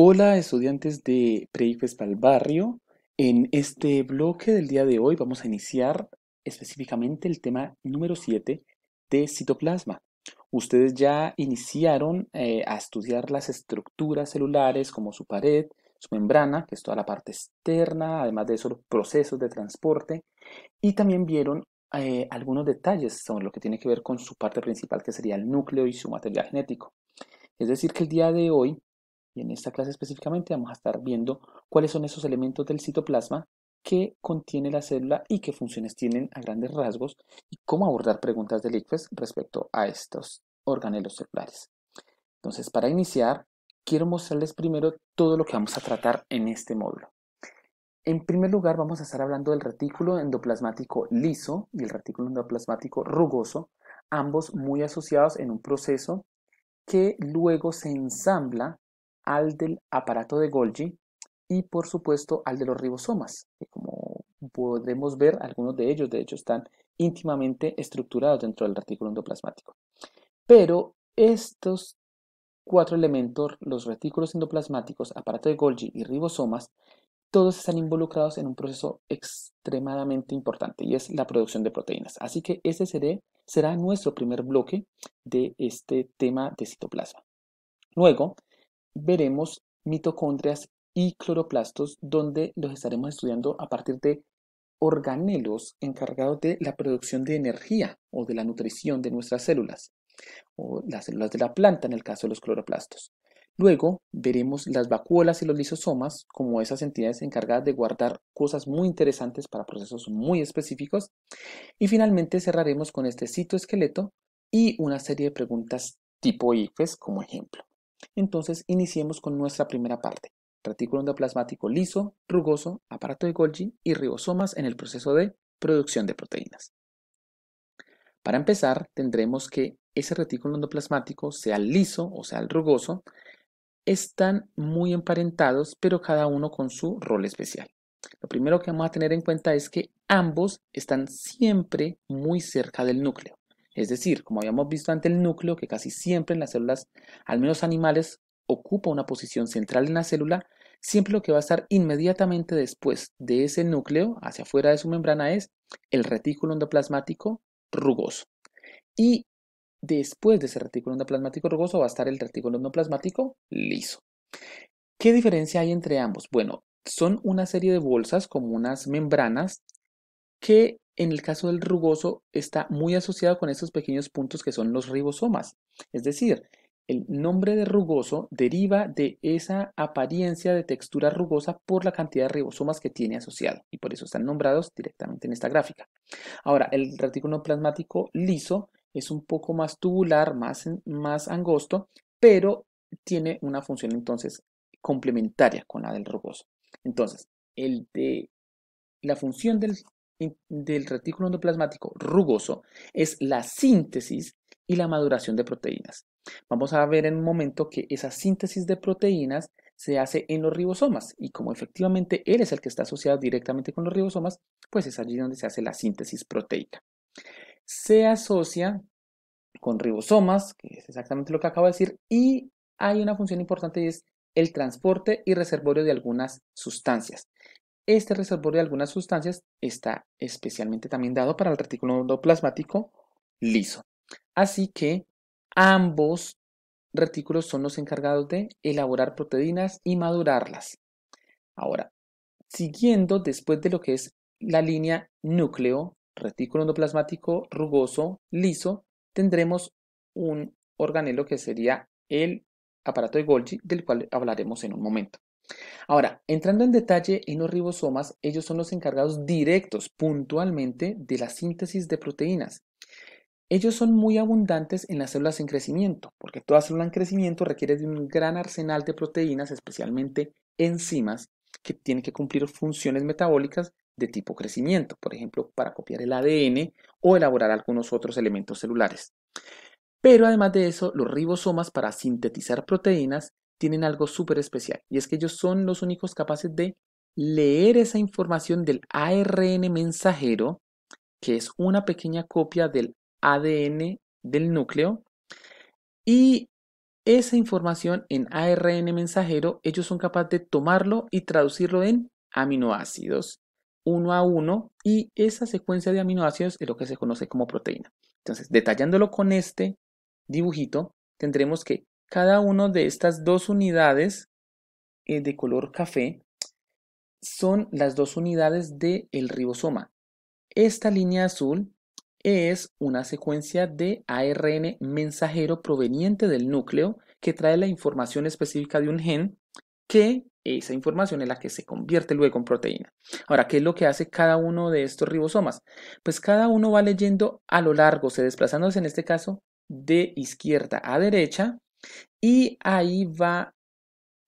Hola estudiantes de Preifes para el Barrio. En este bloque del día de hoy vamos a iniciar específicamente el tema número 7 de citoplasma. Ustedes ya iniciaron eh, a estudiar las estructuras celulares como su pared, su membrana, que es toda la parte externa, además de esos procesos de transporte, y también vieron eh, algunos detalles sobre lo que tiene que ver con su parte principal, que sería el núcleo y su material genético. Es decir, que el día de hoy y en esta clase específicamente vamos a estar viendo cuáles son esos elementos del citoplasma que contiene la célula y qué funciones tienen a grandes rasgos y cómo abordar preguntas del ICFES respecto a estos organelos celulares. Entonces, para iniciar, quiero mostrarles primero todo lo que vamos a tratar en este módulo. En primer lugar, vamos a estar hablando del retículo endoplasmático liso y el retículo endoplasmático rugoso, ambos muy asociados en un proceso que luego se ensambla al del aparato de Golgi y por supuesto al de los ribosomas, que como podremos ver, algunos de ellos de hecho están íntimamente estructurados dentro del retículo endoplasmático. Pero estos cuatro elementos, los retículos endoplasmáticos, aparato de Golgi y ribosomas, todos están involucrados en un proceso extremadamente importante y es la producción de proteínas. Así que ese será nuestro primer bloque de este tema de citoplasma. Luego veremos mitocondrias y cloroplastos, donde los estaremos estudiando a partir de organelos encargados de la producción de energía o de la nutrición de nuestras células, o las células de la planta en el caso de los cloroplastos. Luego veremos las vacuolas y los lisosomas como esas entidades encargadas de guardar cosas muy interesantes para procesos muy específicos. Y finalmente cerraremos con este citoesqueleto y una serie de preguntas tipo IFES como ejemplo. Entonces, iniciemos con nuestra primera parte. Retículo endoplasmático liso, rugoso, aparato de Golgi y ribosomas en el proceso de producción de proteínas. Para empezar, tendremos que ese retículo endoplasmático, sea liso o sea el rugoso, están muy emparentados, pero cada uno con su rol especial. Lo primero que vamos a tener en cuenta es que ambos están siempre muy cerca del núcleo. Es decir, como habíamos visto ante el núcleo, que casi siempre en las células, al menos animales, ocupa una posición central en la célula, siempre lo que va a estar inmediatamente después de ese núcleo, hacia afuera de su membrana, es el retículo endoplasmático rugoso. Y después de ese retículo endoplasmático rugoso va a estar el retículo endoplasmático liso. ¿Qué diferencia hay entre ambos? Bueno, son una serie de bolsas como unas membranas que en el caso del rugoso está muy asociado con estos pequeños puntos que son los ribosomas. Es decir, el nombre de rugoso deriva de esa apariencia de textura rugosa por la cantidad de ribosomas que tiene asociado y por eso están nombrados directamente en esta gráfica. Ahora, el retículo plasmático liso es un poco más tubular, más, más angosto, pero tiene una función entonces complementaria con la del rugoso. Entonces, el de la función del del retículo endoplasmático rugoso es la síntesis y la maduración de proteínas. Vamos a ver en un momento que esa síntesis de proteínas se hace en los ribosomas y como efectivamente él es el que está asociado directamente con los ribosomas, pues es allí donde se hace la síntesis proteica. Se asocia con ribosomas, que es exactamente lo que acabo de decir, y hay una función importante y es el transporte y reservorio de algunas sustancias. Este reservorio de algunas sustancias está especialmente también dado para el retículo endoplasmático liso. Así que ambos retículos son los encargados de elaborar proteínas y madurarlas. Ahora, siguiendo después de lo que es la línea núcleo, retículo endoplasmático rugoso, liso, tendremos un organelo que sería el aparato de Golgi, del cual hablaremos en un momento. Ahora, entrando en detalle en los ribosomas, ellos son los encargados directos, puntualmente, de la síntesis de proteínas. Ellos son muy abundantes en las células en crecimiento, porque toda célula en crecimiento requiere de un gran arsenal de proteínas, especialmente enzimas, que tienen que cumplir funciones metabólicas de tipo crecimiento, por ejemplo, para copiar el ADN o elaborar algunos otros elementos celulares. Pero además de eso, los ribosomas para sintetizar proteínas tienen algo súper especial y es que ellos son los únicos capaces de leer esa información del ARN mensajero, que es una pequeña copia del ADN del núcleo, y esa información en ARN mensajero, ellos son capaces de tomarlo y traducirlo en aminoácidos uno a uno y esa secuencia de aminoácidos es lo que se conoce como proteína. Entonces, detallándolo con este dibujito, tendremos que cada una de estas dos unidades eh, de color café son las dos unidades del ribosoma. Esta línea azul es una secuencia de ARN mensajero proveniente del núcleo que trae la información específica de un gen que esa información es la que se convierte luego en proteína. Ahora, ¿qué es lo que hace cada uno de estos ribosomas? Pues cada uno va leyendo a lo largo, se desplazándose en este caso de izquierda a derecha y ahí va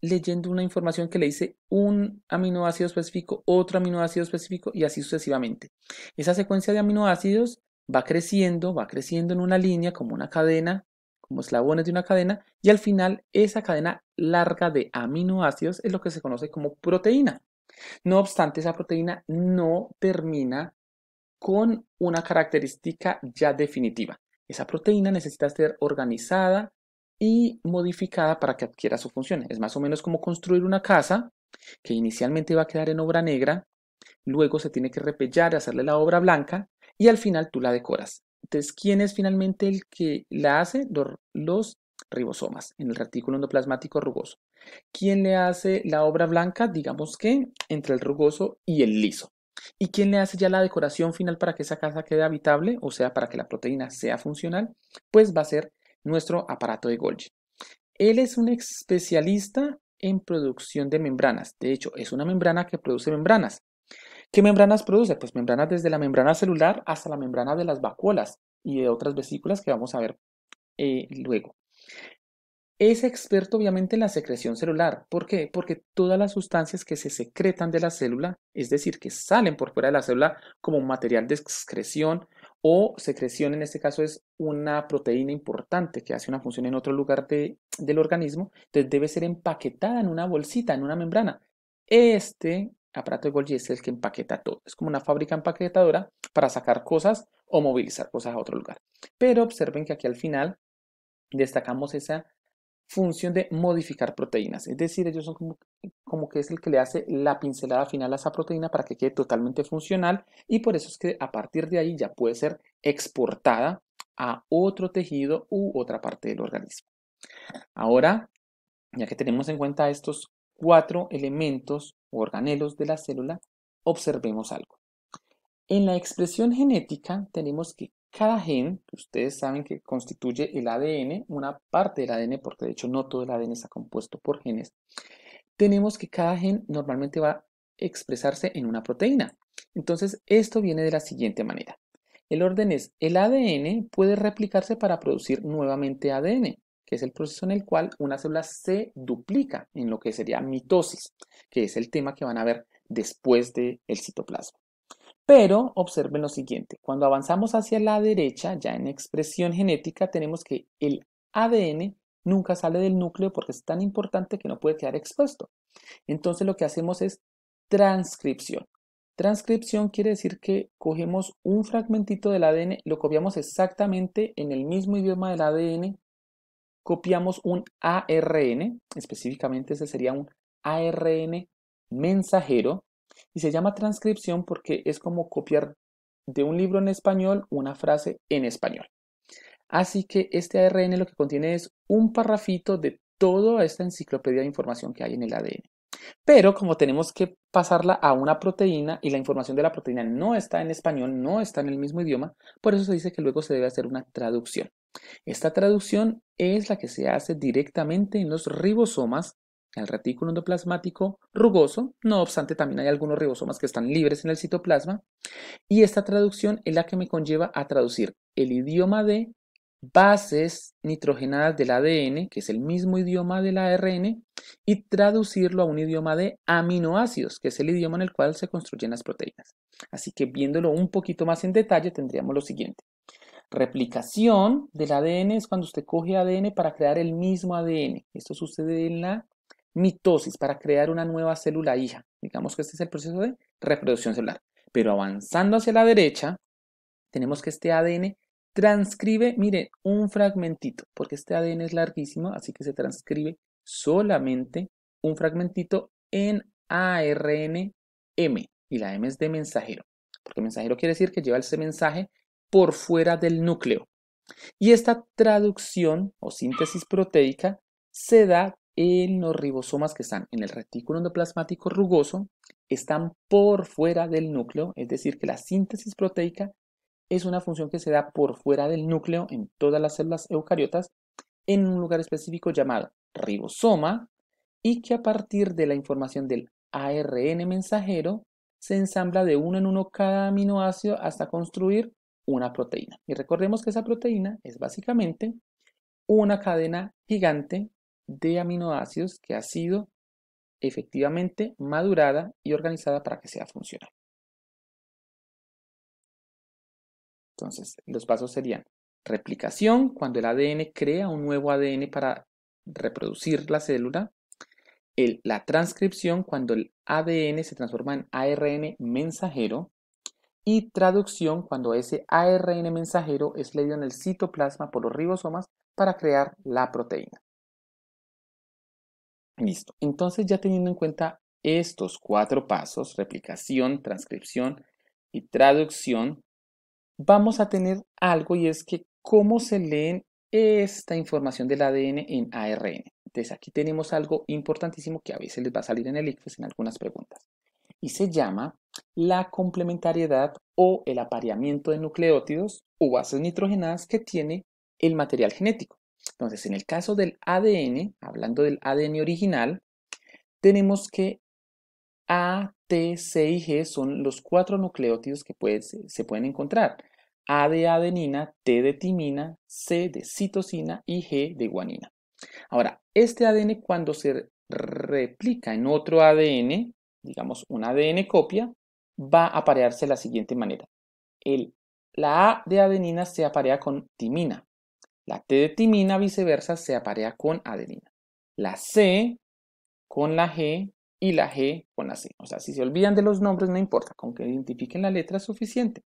leyendo una información que le dice un aminoácido específico, otro aminoácido específico y así sucesivamente. Esa secuencia de aminoácidos va creciendo, va creciendo en una línea como una cadena, como eslabones de una cadena y al final esa cadena larga de aminoácidos es lo que se conoce como proteína. No obstante, esa proteína no termina con una característica ya definitiva. Esa proteína necesita ser organizada, y modificada para que adquiera su función. Es más o menos como construir una casa que inicialmente va a quedar en obra negra, luego se tiene que repellar, hacerle la obra blanca y al final tú la decoras. Entonces, ¿quién es finalmente el que la hace? Los ribosomas en el retículo endoplasmático rugoso. ¿Quién le hace la obra blanca? Digamos que entre el rugoso y el liso. ¿Y quién le hace ya la decoración final para que esa casa quede habitable? O sea, para que la proteína sea funcional, pues va a ser nuestro aparato de Golgi. Él es un especialista en producción de membranas. De hecho, es una membrana que produce membranas. ¿Qué membranas produce? Pues membranas desde la membrana celular hasta la membrana de las vacuolas y de otras vesículas que vamos a ver eh, luego. Es experto obviamente en la secreción celular. ¿Por qué? Porque todas las sustancias que se secretan de la célula, es decir, que salen por fuera de la célula como material de excreción, o secreción, en este caso es una proteína importante que hace una función en otro lugar de, del organismo, entonces debe ser empaquetada en una bolsita, en una membrana. Este aparato de Golgi es el que empaqueta todo. Es como una fábrica empaquetadora para sacar cosas o movilizar cosas a otro lugar. Pero observen que aquí al final destacamos esa función de modificar proteínas. Es decir, ellos son como, que es el que le hace la pincelada final a esa proteína para que quede totalmente funcional y por eso es que a partir de ahí ya puede ser exportada a otro tejido u otra parte del organismo. Ahora, ya que tenemos en cuenta estos cuatro elementos o organelos de la célula, observemos algo. En la expresión genética tenemos que cada gen, ustedes saben que constituye el ADN, una parte del ADN, porque de hecho no todo el ADN está compuesto por genes, tenemos que cada gen normalmente va a expresarse en una proteína. Entonces, esto viene de la siguiente manera. El orden es, el ADN puede replicarse para producir nuevamente ADN, que es el proceso en el cual una célula se duplica en lo que sería mitosis, que es el tema que van a ver después del citoplasma. Pero observen lo siguiente, cuando avanzamos hacia la derecha, ya en expresión genética, tenemos que el ADN nunca sale del núcleo porque es tan importante que no puede quedar expuesto. Entonces lo que hacemos es transcripción. Transcripción quiere decir que cogemos un fragmentito del ADN, lo copiamos exactamente en el mismo idioma del ADN, copiamos un ARN, específicamente ese sería un ARN mensajero, y se llama transcripción porque es como copiar de un libro en español una frase en español. Así que este ARN lo que contiene es un parrafito de toda esta enciclopedia de información que hay en el ADN. Pero como tenemos que pasarla a una proteína y la información de la proteína no está en español, no está en el mismo idioma, por eso se dice que luego se debe hacer una traducción. Esta traducción es la que se hace directamente en los ribosomas el retículo endoplasmático rugoso, no obstante, también hay algunos ribosomas que están libres en el citoplasma. Y esta traducción es la que me conlleva a traducir el idioma de bases nitrogenadas del ADN, que es el mismo idioma del ARN, y traducirlo a un idioma de aminoácidos, que es el idioma en el cual se construyen las proteínas. Así que viéndolo un poquito más en detalle, tendríamos lo siguiente. Replicación del ADN es cuando usted coge ADN para crear el mismo ADN. Esto sucede en la mitosis para crear una nueva célula hija. Digamos que este es el proceso de reproducción celular. Pero avanzando hacia la derecha, tenemos que este ADN transcribe, mire, un fragmentito, porque este ADN es larguísimo, así que se transcribe solamente un fragmentito en ARNm Y la M es de mensajero, porque mensajero quiere decir que lleva ese mensaje por fuera del núcleo. Y esta traducción o síntesis proteica se da en los ribosomas que están en el retículo endoplasmático rugoso están por fuera del núcleo, es decir, que la síntesis proteica es una función que se da por fuera del núcleo en todas las células eucariotas en un lugar específico llamado ribosoma y que a partir de la información del ARN mensajero se ensambla de uno en uno cada aminoácido hasta construir una proteína. Y recordemos que esa proteína es básicamente una cadena gigante de aminoácidos que ha sido efectivamente madurada y organizada para que sea funcional. Entonces, los pasos serían replicación, cuando el ADN crea un nuevo ADN para reproducir la célula, la transcripción, cuando el ADN se transforma en ARN mensajero, y traducción, cuando ese ARN mensajero es leído en el citoplasma por los ribosomas para crear la proteína. Listo. Entonces ya teniendo en cuenta estos cuatro pasos, replicación, transcripción y traducción, vamos a tener algo y es que cómo se leen esta información del ADN en ARN. Entonces aquí tenemos algo importantísimo que a veces les va a salir en el ICFES en algunas preguntas y se llama la complementariedad o el apareamiento de nucleótidos o bases nitrogenadas que tiene el material genético. Entonces, en el caso del ADN, hablando del ADN original, tenemos que A, T, C y G son los cuatro nucleótidos que se pueden encontrar. A de adenina, T de timina, C de citosina y G de guanina. Ahora, este ADN cuando se replica en otro ADN, digamos un ADN copia, va a aparearse de la siguiente manera. la A de adenina se aparea con timina, la T de timina, viceversa, se aparea con adenina. La C con la G y la G con la C. O sea, si se olvidan de los nombres, no importa, con que identifiquen la letra es suficiente.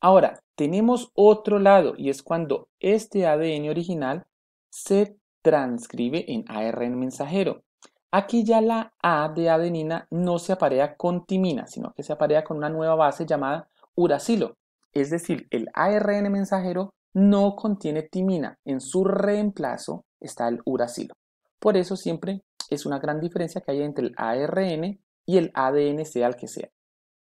Ahora, tenemos otro lado y es cuando este ADN original se transcribe en ARN mensajero. Aquí ya la A de adenina no se aparea con timina, sino que se aparea con una nueva base llamada uracilo. Es decir, el ARN mensajero no contiene timina. En su reemplazo está el uracilo. Por eso siempre es una gran diferencia que hay entre el ARN y el ADN, sea el que sea.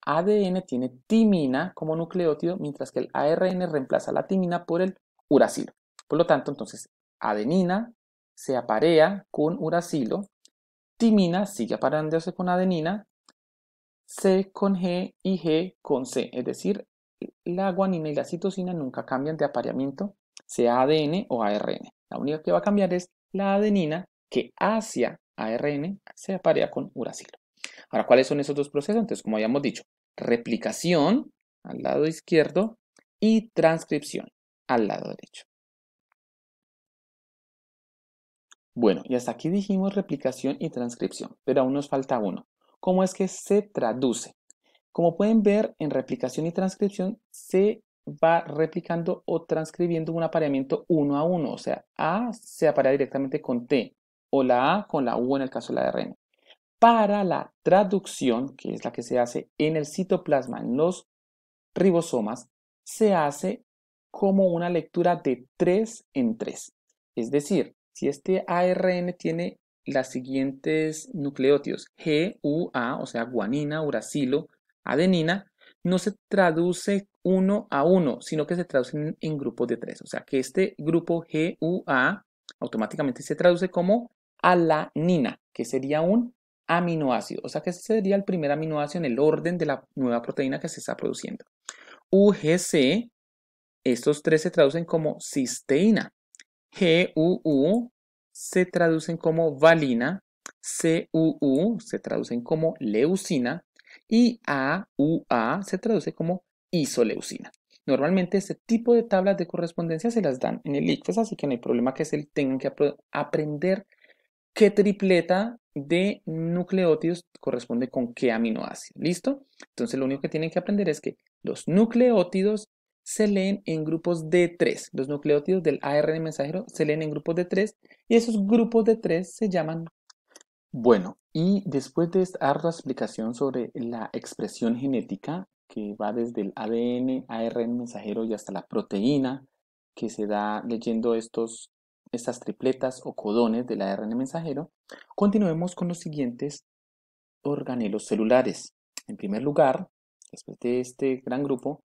ADN tiene timina como nucleótido, mientras que el ARN reemplaza la timina por el uracilo. Por lo tanto, entonces, adenina se aparea con uracilo, timina sigue apareándose con adenina, C con G y G con C, es decir, la guanina y la citosina nunca cambian de apareamiento, sea ADN o ARN. La única que va a cambiar es la adenina que hacia ARN se aparea con uracilo. Ahora, ¿cuáles son esos dos procesos? Entonces, como habíamos dicho, replicación al lado izquierdo y transcripción al lado derecho. Bueno, y hasta aquí dijimos replicación y transcripción, pero aún nos falta uno. ¿Cómo es que se traduce? Como pueden ver, en replicación y transcripción se va replicando o transcribiendo un apareamiento uno a uno, o sea, A se aparea directamente con T o la A con la U en el caso de la ARN. Para la traducción, que es la que se hace en el citoplasma, en los ribosomas, se hace como una lectura de 3 en 3. Es decir, si este ARN tiene las siguientes nucleótidos, G, U, A, o sea, guanina, uracilo, adenina, no se traduce uno a uno, sino que se traducen en grupos de tres. O sea que este grupo GUA automáticamente se traduce como alanina, que sería un aminoácido. O sea que ese sería el primer aminoácido en el orden de la nueva proteína que se está produciendo. UGC, estos tres se traducen como cisteína. GUU se traducen como valina. CUU se traducen como leucina AUA se traduce como isoleucina. Normalmente este tipo de tablas de correspondencia se las dan en el ICFES, así que no hay problema que se tengan que aprender qué tripleta de nucleótidos corresponde con qué aminoácido. ¿Listo? Entonces lo único que tienen que aprender es que los nucleótidos se leen en grupos de 3. Los nucleótidos del ARN mensajero se leen en grupos de 3 y esos grupos de 3 se llaman bueno, y después de esta ardua explicación sobre la expresión genética, que va desde el ADN, ARN mensajero y hasta la proteína, que se da leyendo estas tripletas o codones del ARN mensajero, continuemos con los siguientes organelos celulares. En primer lugar, después de este gran grupo,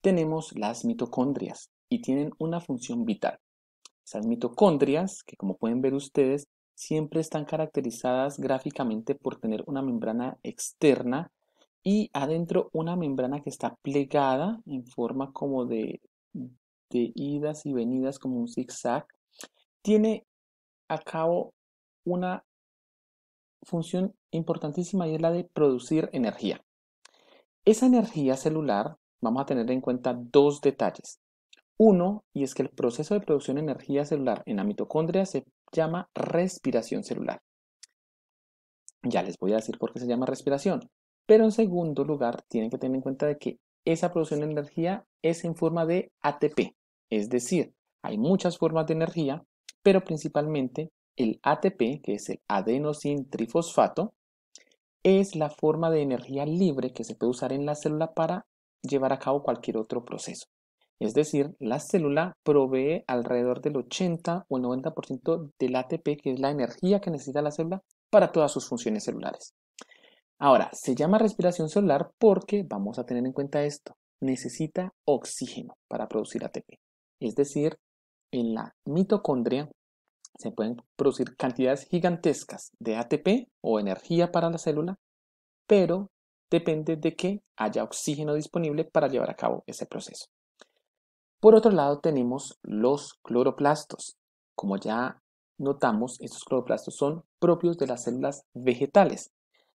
tenemos las mitocondrias y tienen una función vital. Esas mitocondrias, que como pueden ver ustedes, siempre están caracterizadas gráficamente por tener una membrana externa y adentro una membrana que está plegada en forma como de, de idas y venidas, como un zigzag. Tiene a cabo una función importantísima y es la de producir energía. Esa energía celular, vamos a tener en cuenta dos detalles. Uno, y es que el proceso de producción de energía celular en la mitocondria se llama respiración celular. Ya les voy a decir por qué se llama respiración. Pero en segundo lugar, tienen que tener en cuenta de que esa producción de energía es en forma de ATP. Es decir, hay muchas formas de energía, pero principalmente el ATP, que es el adenosin trifosfato, es la forma de energía libre que se puede usar en la célula para llevar a cabo cualquier otro proceso. Es decir, la célula provee alrededor del 80 o el 90% del ATP, que es la energía que necesita la célula para todas sus funciones celulares. Ahora, se llama respiración celular porque, vamos a tener en cuenta esto, necesita oxígeno para producir ATP. Es decir, en la mitocondria se pueden producir cantidades gigantescas de ATP o energía para la célula, pero depende de que haya oxígeno disponible para llevar a cabo ese proceso. Por otro lado tenemos los cloroplastos. Como ya notamos, estos cloroplastos son propios de las células vegetales.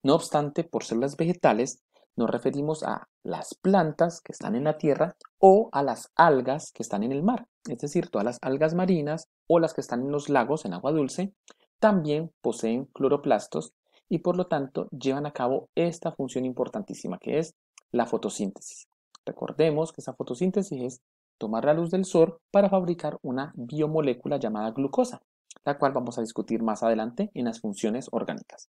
No obstante, por células vegetales nos referimos a las plantas que están en la tierra o a las algas que están en el mar, es decir, todas las algas marinas o las que están en los lagos en agua dulce, también poseen cloroplastos y por lo tanto llevan a cabo esta función importantísima que es la fotosíntesis. Recordemos que esa fotosíntesis es tomar la luz del sol para fabricar una biomolécula llamada glucosa, la cual vamos a discutir más adelante en las funciones orgánicas.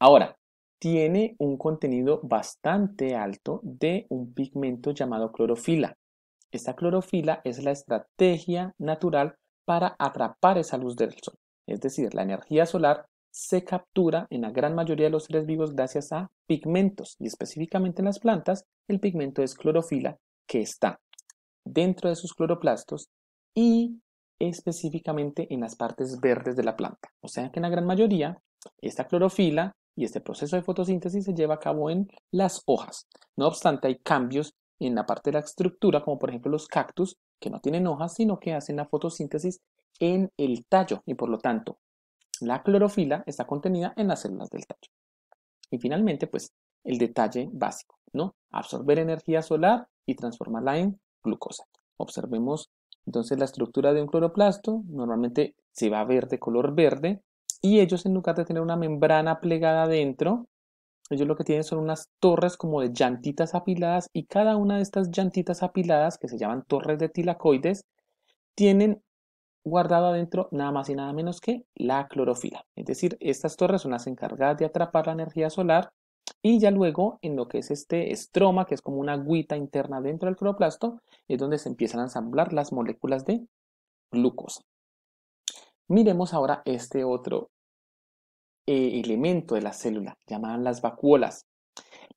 Ahora, tiene un contenido bastante alto de un pigmento llamado clorofila. Esta clorofila es la estrategia natural para atrapar esa luz del sol. Es decir, la energía solar se captura en la gran mayoría de los seres vivos gracias a pigmentos y específicamente en las plantas el pigmento es clorofila que está dentro de sus cloroplastos y específicamente en las partes verdes de la planta. O sea que en la gran mayoría, esta clorofila y este proceso de fotosíntesis se lleva a cabo en las hojas. No obstante, hay cambios en la parte de la estructura, como por ejemplo los cactus, que no tienen hojas, sino que hacen la fotosíntesis en el tallo y por lo tanto la clorofila está contenida en las células del tallo. Y finalmente, pues el detalle básico, ¿no? Absorber energía solar y transformarla en glucosa. Observemos entonces la estructura de un cloroplasto, normalmente se va a ver de color verde, y ellos en lugar de tener una membrana plegada adentro, ellos lo que tienen son unas torres como de llantitas apiladas y cada una de estas llantitas apiladas, que se llaman torres de tilacoides, tienen guardado adentro nada más y nada menos que la clorofila. Es decir, estas torres son las encargadas de atrapar la energía solar y ya luego, en lo que es este estroma, que es como una agüita interna dentro del cloroplasto, es donde se empiezan a ensamblar las moléculas de glucosa. Miremos ahora este otro eh, elemento de la célula, llamadas las vacuolas.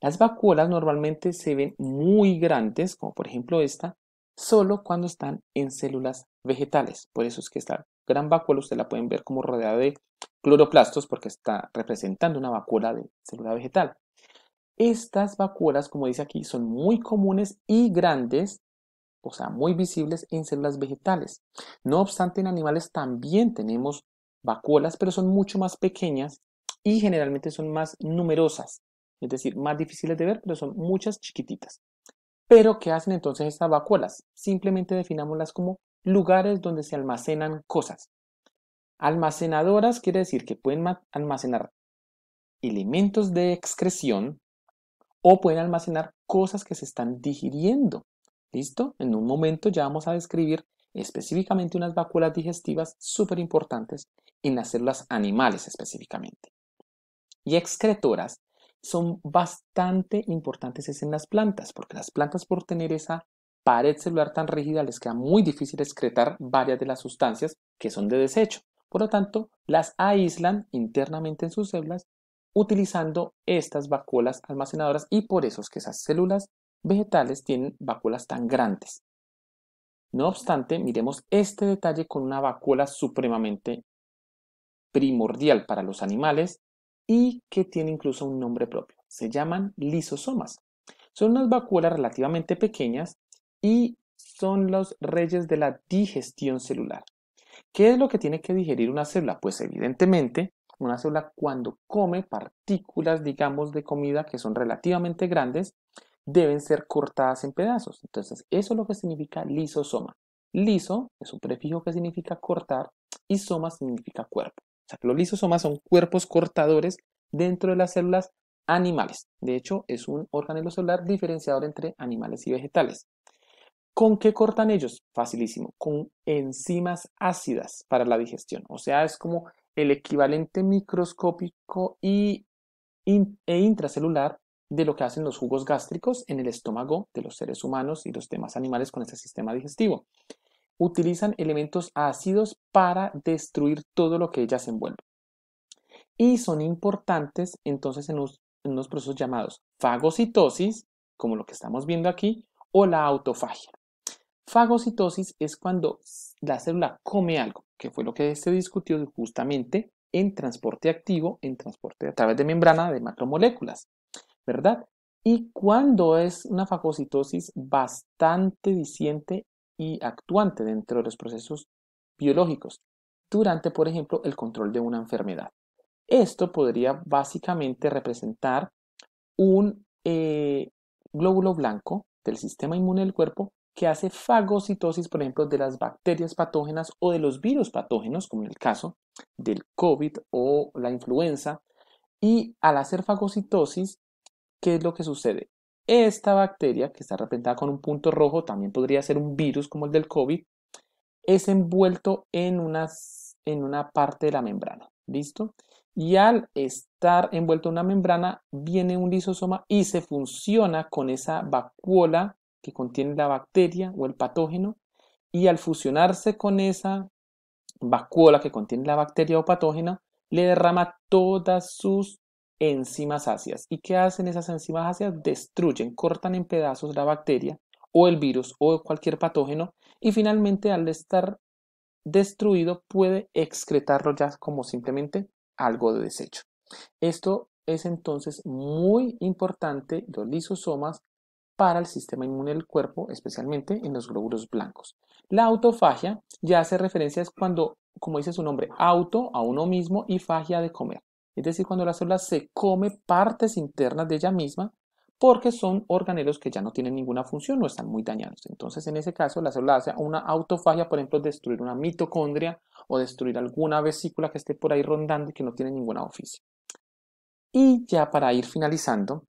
Las vacuolas normalmente se ven muy grandes, como por ejemplo esta, solo cuando están en células vegetales. Por eso es que esta gran vacuola ustedes la pueden ver como rodeada de cloroplastos porque está representando una vacuola de célula vegetal. Estas vacuolas, como dice aquí, son muy comunes y grandes, o sea, muy visibles en células vegetales. No obstante, en animales también tenemos vacuolas, pero son mucho más pequeñas y generalmente son más numerosas, es decir, más difíciles de ver, pero son muchas chiquititas. Pero, ¿qué hacen entonces estas vacuolas? Simplemente definámoslas como lugares donde se almacenan cosas. Almacenadoras quiere decir que pueden almacenar elementos de excreción, o pueden almacenar cosas que se están digiriendo. ¿Listo? En un momento ya vamos a describir específicamente unas vacuolas digestivas súper importantes en las células animales específicamente. Y excretoras son bastante importantes es en las plantas, porque las plantas por tener esa pared celular tan rígida les queda muy difícil excretar varias de las sustancias que son de desecho. Por lo tanto, las aíslan internamente en sus células utilizando estas vacuolas almacenadoras y por eso es que esas células vegetales tienen vacuolas tan grandes. No obstante, miremos este detalle con una vacuola supremamente primordial para los animales y que tiene incluso un nombre propio. Se llaman lisosomas. Son unas vacuolas relativamente pequeñas y son los reyes de la digestión celular. ¿Qué es lo que tiene que digerir una célula? Pues evidentemente una célula cuando come partículas, digamos, de comida que son relativamente grandes, deben ser cortadas en pedazos. Entonces, eso es lo que significa lisosoma. Liso es un prefijo que significa cortar y soma significa cuerpo. O sea, los lisosomas son cuerpos cortadores dentro de las células animales. De hecho, es un órgano celular diferenciador entre animales y vegetales. ¿Con qué cortan ellos? Facilísimo, con enzimas ácidas para la digestión. O sea, es como el equivalente microscópico y, e intracelular de lo que hacen los jugos gástricos en el estómago de los seres humanos y los demás animales con ese sistema digestivo. Utilizan elementos ácidos para destruir todo lo que ellas envuelven. Y son importantes entonces en, los, en unos procesos llamados fagocitosis, como lo que estamos viendo aquí, o la autofagia. Fagocitosis es cuando la célula come algo que fue lo que se discutió justamente en transporte activo, en transporte a través de membrana de macromoléculas, ¿verdad? Y cuando es una fagocitosis bastante disiente y actuante dentro de los procesos biológicos, durante, por ejemplo, el control de una enfermedad. Esto podría básicamente representar un eh, glóbulo blanco del sistema inmune del cuerpo que hace fagocitosis, por ejemplo, de las bacterias patógenas o de los virus patógenos, como en el caso del COVID o la influenza. Y al hacer fagocitosis, ¿qué es lo que sucede? Esta bacteria, que está representada con un punto rojo, también podría ser un virus como el del COVID, es envuelto en, unas, en una parte de la membrana. ¿Listo? Y al estar envuelto en una membrana, viene un lisosoma y se funciona con esa vacuola que contiene la bacteria o el patógeno y al fusionarse con esa vacuola que contiene la bacteria o patógena, le derrama todas sus enzimas ácidas. ¿Y qué hacen esas enzimas ácidas? Destruyen, cortan en pedazos la bacteria o el virus o cualquier patógeno y finalmente al estar destruido puede excretarlo ya como simplemente algo de desecho. Esto es entonces muy importante, los lisosomas para el sistema inmune del cuerpo, especialmente en los glóbulos blancos. La autofagia ya hace referencia es cuando, como dice su nombre, auto a uno mismo y fagia de comer. Es decir, cuando la célula se come partes internas de ella misma porque son organelos que ya no tienen ninguna función o están muy dañados. Entonces, en ese caso, la célula hace una autofagia, por ejemplo, destruir una mitocondria o destruir alguna vesícula que esté por ahí rondando y que no tiene ninguna oficio. Y ya para ir finalizando,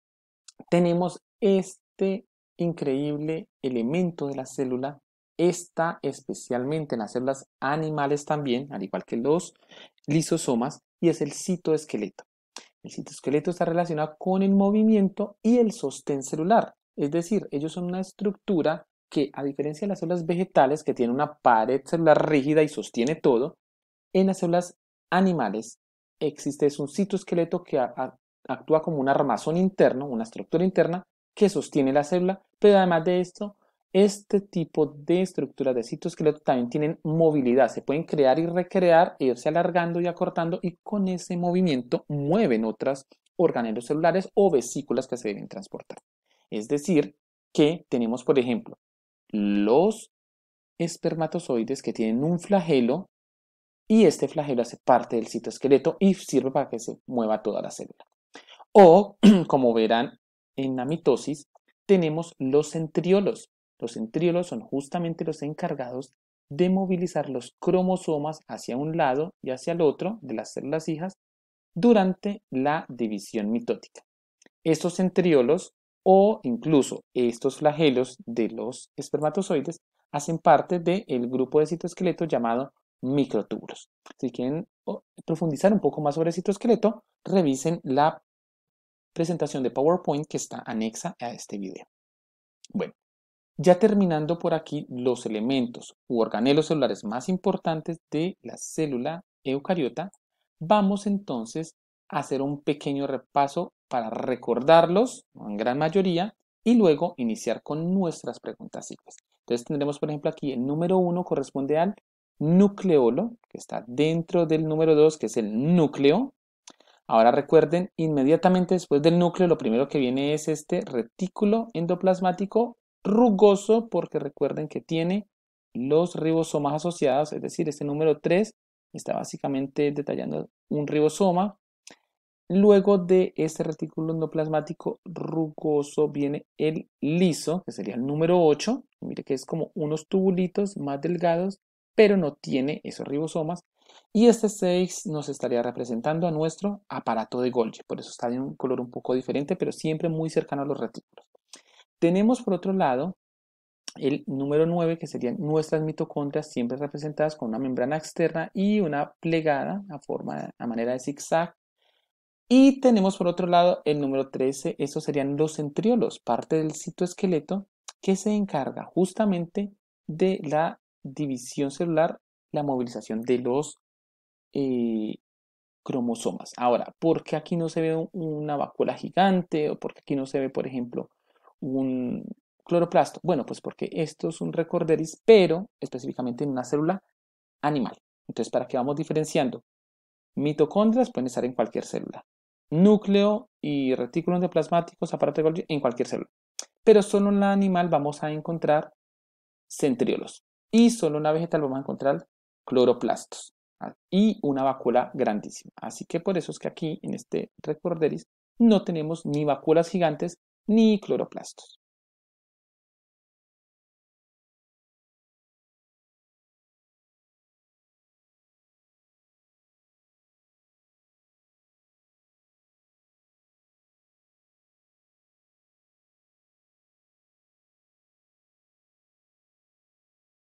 tenemos es este increíble elemento de la célula está especialmente en las células animales también, al igual que los lisosomas, y es el citoesqueleto. El citoesqueleto está relacionado con el movimiento y el sostén celular, es decir, ellos son una estructura que, a diferencia de las células vegetales, que tienen una pared celular rígida y sostiene todo, en las células animales existe es un citoesqueleto que actúa como un armazón interno, una estructura interna, que sostiene la célula, pero además de esto, este tipo de estructuras de citoesqueleto también tienen movilidad, se pueden crear y recrear, se alargando y acortando y con ese movimiento mueven otras organelos celulares o vesículas que se deben transportar. Es decir, que tenemos, por ejemplo, los espermatozoides que tienen un flagelo y este flagelo hace parte del citoesqueleto y sirve para que se mueva toda la célula. O, como verán en la mitosis, tenemos los centriolos. Los centriolos son justamente los encargados de movilizar los cromosomas hacia un lado y hacia el otro de las células hijas durante la división mitótica. Estos centriolos o incluso estos flagelos de los espermatozoides hacen parte del grupo de citoesqueleto llamado microtúbulos. Si quieren profundizar un poco más sobre el citoesqueleto, revisen la presentación de PowerPoint que está anexa a este video. Bueno, ya terminando por aquí los elementos u organelos celulares más importantes de la célula eucariota, vamos entonces a hacer un pequeño repaso para recordarlos en gran mayoría y luego iniciar con nuestras preguntas simples. Entonces tendremos, por ejemplo, aquí el número 1 corresponde al nucleolo, que está dentro del número 2, que es el núcleo, Ahora recuerden, inmediatamente después del núcleo, lo primero que viene es este retículo endoplasmático rugoso, porque recuerden que tiene los ribosomas asociados, es decir, este número 3 está básicamente detallando un ribosoma. Luego de este retículo endoplasmático rugoso viene el liso, que sería el número 8. Mire que es como unos tubulitos más delgados, pero no tiene esos ribosomas. Y este 6 nos estaría representando a nuestro aparato de Golgi, por eso está de un color un poco diferente, pero siempre muy cercano a los retículos. Tenemos por otro lado el número 9, que serían nuestras mitocondrias, siempre representadas con una membrana externa y una plegada a, forma, a manera de zigzag. Y tenemos por otro lado el número 13, esos serían los centriolos, parte del citoesqueleto que se encarga justamente de la división celular la movilización de los eh, cromosomas. Ahora, ¿por qué aquí no se ve una vacuola gigante o por qué aquí no se ve, por ejemplo, un cloroplasto? Bueno, pues porque esto es un recorderis, pero específicamente en una célula animal. Entonces, ¿para qué vamos diferenciando? Mitocondrias pueden estar en cualquier célula. Núcleo y retículos de plasmáticos, en cualquier célula. Pero solo en la animal vamos a encontrar centriolos. Y solo en la vegetal vamos a encontrar cloroplastos y una vacuola grandísima. Así que por eso es que aquí en este Recorderis no tenemos ni vacuolas gigantes ni cloroplastos.